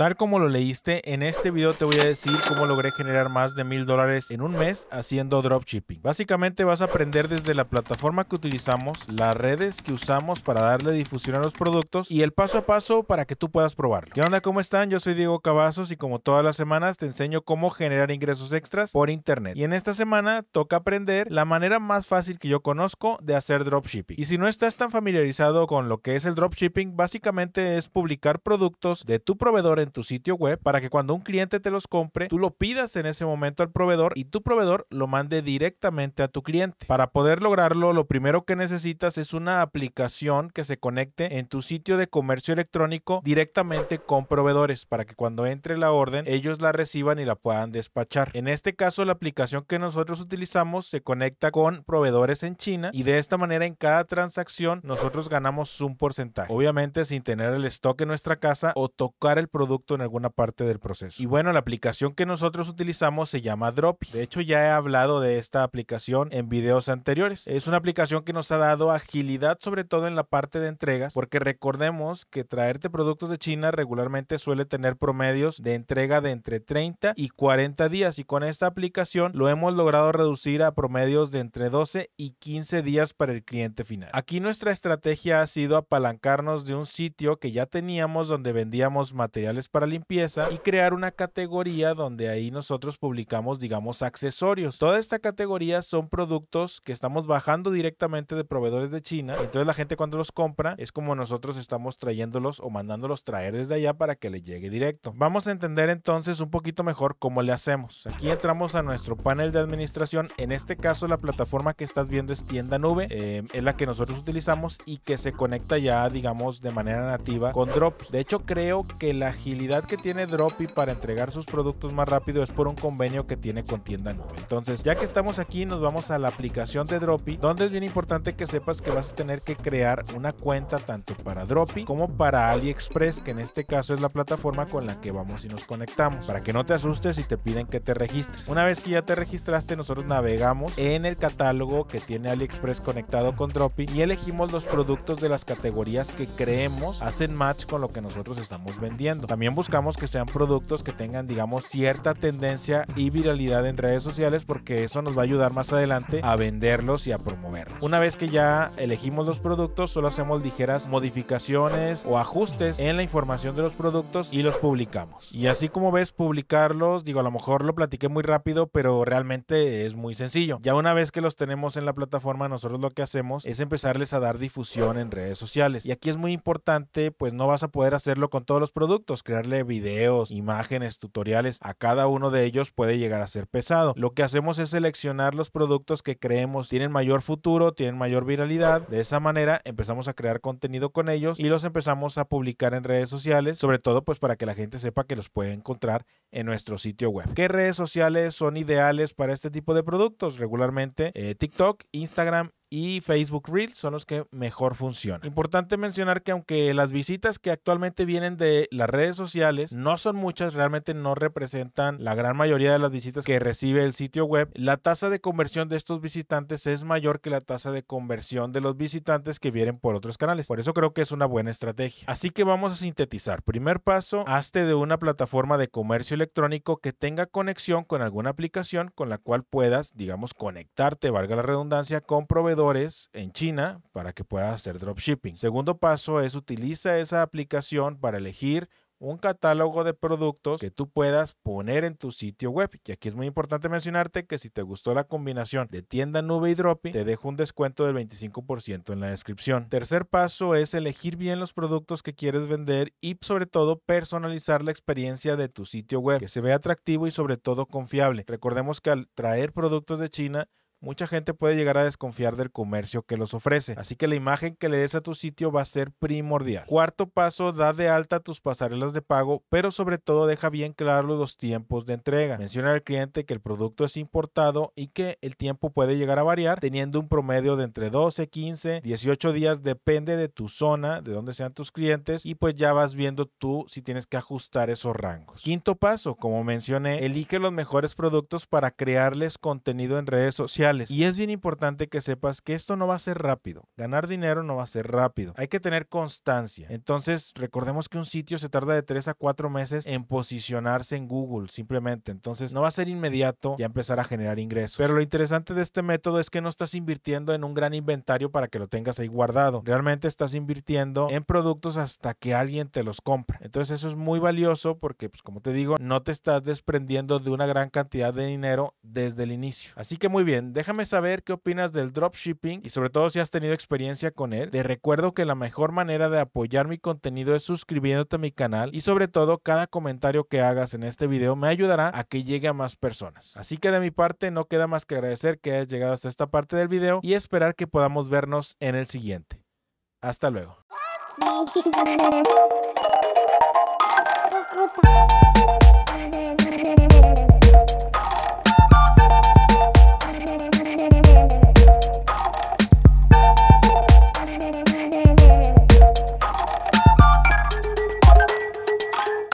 Tal como lo leíste, en este video te voy a decir cómo logré generar más de mil dólares en un mes haciendo dropshipping. Básicamente vas a aprender desde la plataforma que utilizamos, las redes que usamos para darle difusión a los productos y el paso a paso para que tú puedas probarlo. ¿Qué onda? ¿Cómo están? Yo soy Diego Cavazos y como todas las semanas te enseño cómo generar ingresos extras por internet. Y en esta semana toca aprender la manera más fácil que yo conozco de hacer dropshipping. Y si no estás tan familiarizado con lo que es el dropshipping, básicamente es publicar productos de tu proveedor en tu sitio web para que cuando un cliente te los compre, tú lo pidas en ese momento al proveedor y tu proveedor lo mande directamente a tu cliente. Para poder lograrlo, lo primero que necesitas es una aplicación que se conecte en tu sitio de comercio electrónico directamente con proveedores para que cuando entre la orden ellos la reciban y la puedan despachar. En este caso, la aplicación que nosotros utilizamos se conecta con proveedores en China y de esta manera en cada transacción nosotros ganamos un porcentaje. Obviamente sin tener el stock en nuestra casa o tocar el producto en alguna parte del proceso. Y bueno, la aplicación que nosotros utilizamos se llama drop De hecho, ya he hablado de esta aplicación en videos anteriores. Es una aplicación que nos ha dado agilidad, sobre todo en la parte de entregas, porque recordemos que traerte productos de China regularmente suele tener promedios de entrega de entre 30 y 40 días y con esta aplicación lo hemos logrado reducir a promedios de entre 12 y 15 días para el cliente final. Aquí nuestra estrategia ha sido apalancarnos de un sitio que ya teníamos donde vendíamos materiales para limpieza y crear una categoría donde ahí nosotros publicamos, digamos, accesorios. Toda esta categoría son productos que estamos bajando directamente de proveedores de China. Entonces la gente cuando los compra es como nosotros estamos trayéndolos o mandándolos traer desde allá para que le llegue directo. Vamos a entender entonces un poquito mejor cómo le hacemos. Aquí entramos a nuestro panel de administración. En este caso la plataforma que estás viendo es tienda nube. Em, es la que nosotros utilizamos y que se conecta ya, digamos, de manera nativa con Drop. De hecho creo que la que tiene Dropi para entregar sus productos más rápido es por un convenio que tiene con Tienda Nube. Entonces, ya que estamos aquí, nos vamos a la aplicación de Dropi, donde es bien importante que sepas que vas a tener que crear una cuenta tanto para Dropi como para AliExpress, que en este caso es la plataforma con la que vamos y nos conectamos, para que no te asustes y te piden que te registres. Una vez que ya te registraste, nosotros navegamos en el catálogo que tiene AliExpress conectado con Dropi y elegimos los productos de las categorías que creemos hacen match con lo que nosotros estamos vendiendo. También buscamos que sean productos que tengan, digamos, cierta tendencia y viralidad en redes sociales porque eso nos va a ayudar más adelante a venderlos y a promoverlos. Una vez que ya elegimos los productos, solo hacemos ligeras modificaciones o ajustes en la información de los productos y los publicamos. Y así como ves, publicarlos, digo, a lo mejor lo platiqué muy rápido, pero realmente es muy sencillo. Ya una vez que los tenemos en la plataforma, nosotros lo que hacemos es empezarles a dar difusión en redes sociales. Y aquí es muy importante, pues no vas a poder hacerlo con todos los productos crearle videos, imágenes, tutoriales a cada uno de ellos puede llegar a ser pesado. Lo que hacemos es seleccionar los productos que creemos tienen mayor futuro, tienen mayor viralidad. De esa manera empezamos a crear contenido con ellos y los empezamos a publicar en redes sociales, sobre todo pues para que la gente sepa que los puede encontrar en nuestro sitio web. ¿Qué redes sociales son ideales para este tipo de productos? Regularmente eh, TikTok, Instagram y Facebook Reels son los que mejor funcionan. Importante mencionar que aunque las visitas que actualmente vienen de las redes sociales no son muchas, realmente no representan la gran mayoría de las visitas que recibe el sitio web, la tasa de conversión de estos visitantes es mayor que la tasa de conversión de los visitantes que vienen por otros canales. Por eso creo que es una buena estrategia. Así que vamos a sintetizar. Primer paso, hazte de una plataforma de comercio electrónico que tenga conexión con alguna aplicación con la cual puedas, digamos, conectarte, valga la redundancia, con proveedores en China para que puedas hacer dropshipping. Segundo paso es utiliza esa aplicación para elegir un catálogo de productos que tú puedas poner en tu sitio web. Y aquí es muy importante mencionarte que si te gustó la combinación de tienda nube y dropping, te dejo un descuento del 25% en la descripción. Tercer paso es elegir bien los productos que quieres vender y sobre todo personalizar la experiencia de tu sitio web, que se vea atractivo y sobre todo confiable. Recordemos que al traer productos de China, mucha gente puede llegar a desconfiar del comercio que los ofrece, así que la imagen que le des a tu sitio va a ser primordial. Cuarto paso, da de alta tus pasarelas de pago, pero sobre todo deja bien claro los tiempos de entrega. Menciona al cliente que el producto es importado y que el tiempo puede llegar a variar, teniendo un promedio de entre 12, 15, 18 días, depende de tu zona, de dónde sean tus clientes, y pues ya vas viendo tú si tienes que ajustar esos rangos. Quinto paso, como mencioné, elige los mejores productos para crearles contenido en redes sociales y es bien importante que sepas que esto no va a ser rápido. Ganar dinero no va a ser rápido. Hay que tener constancia. Entonces, recordemos que un sitio se tarda de 3 a 4 meses en posicionarse en Google, simplemente. Entonces, no va a ser inmediato ya empezar a generar ingresos. Pero lo interesante de este método es que no estás invirtiendo en un gran inventario para que lo tengas ahí guardado. Realmente estás invirtiendo en productos hasta que alguien te los compre. Entonces, eso es muy valioso porque, pues, como te digo, no te estás desprendiendo de una gran cantidad de dinero desde el inicio. Así que muy bien, Déjame saber qué opinas del dropshipping y sobre todo si has tenido experiencia con él. Te recuerdo que la mejor manera de apoyar mi contenido es suscribiéndote a mi canal y sobre todo cada comentario que hagas en este video me ayudará a que llegue a más personas. Así que de mi parte no queda más que agradecer que hayas llegado hasta esta parte del video y esperar que podamos vernos en el siguiente. Hasta luego.